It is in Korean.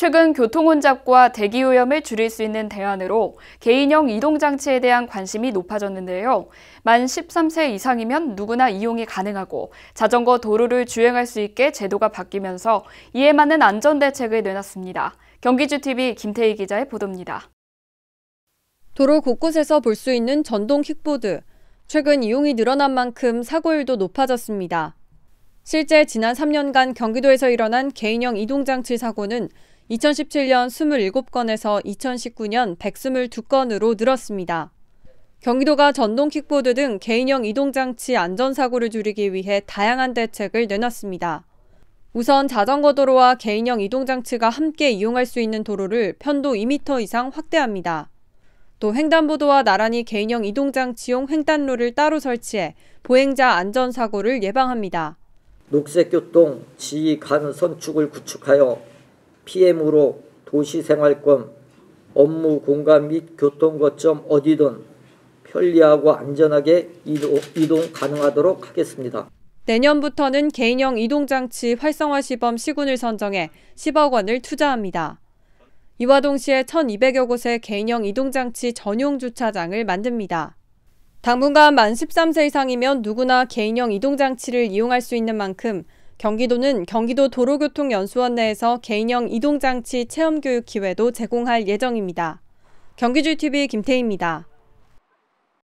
최근 교통혼잡과 대기오염을 줄일 수 있는 대안으로 개인형 이동장치에 대한 관심이 높아졌는데요. 만 13세 이상이면 누구나 이용이 가능하고 자전거 도로를 주행할 수 있게 제도가 바뀌면서 이에 맞는 안전대책을 내놨습니다. 경기주TV 김태희 기자의 보도입니다. 도로 곳곳에서 볼 수 있는 전동 킥보드. 최근 이용이 늘어난 만큼 사고율도 높아졌습니다. 실제 지난 3년간 경기도에서 일어난 개인형 이동장치 사고는 2017년 27건에서 2019년 122건으로 늘었습니다. 경기도가 전동 킥보드 등 개인형 이동장치 안전사고를 줄이기 위해 다양한 대책을 내놨습니다. 우선 자전거 도로와 개인형 이동장치가 함께 이용할 수 있는 도로를 편도 2m 이상 확대합니다. 또 횡단보도와 나란히 개인형 이동장치용 횡단로를 따로 설치해 보행자 안전사고를 예방합니다. 녹색교통 지휘 간 선축을 구축하여 PM으로 도시생활권, 업무 공간 및 교통거점 어디든 편리하고 안전하게 이동, 이동 가능하도록 하겠습니다. 내년부터는 개인형 이동장치 활성화 시범 시군을 선정해 10억 원을 투자합니다. 이와 동시에 1,200여 곳의 개인형 이동장치 전용 주차장을 만듭니다. 당분간 만 13세 이상이면 누구나 개인형 이동장치를 이용할 수 있는 만큼 경기도는 경기도 도로교통연수원 내에서 개인형 이동장치 체험교육 기회도 제공할 예정입니다. 경기주TV 김태희입니다.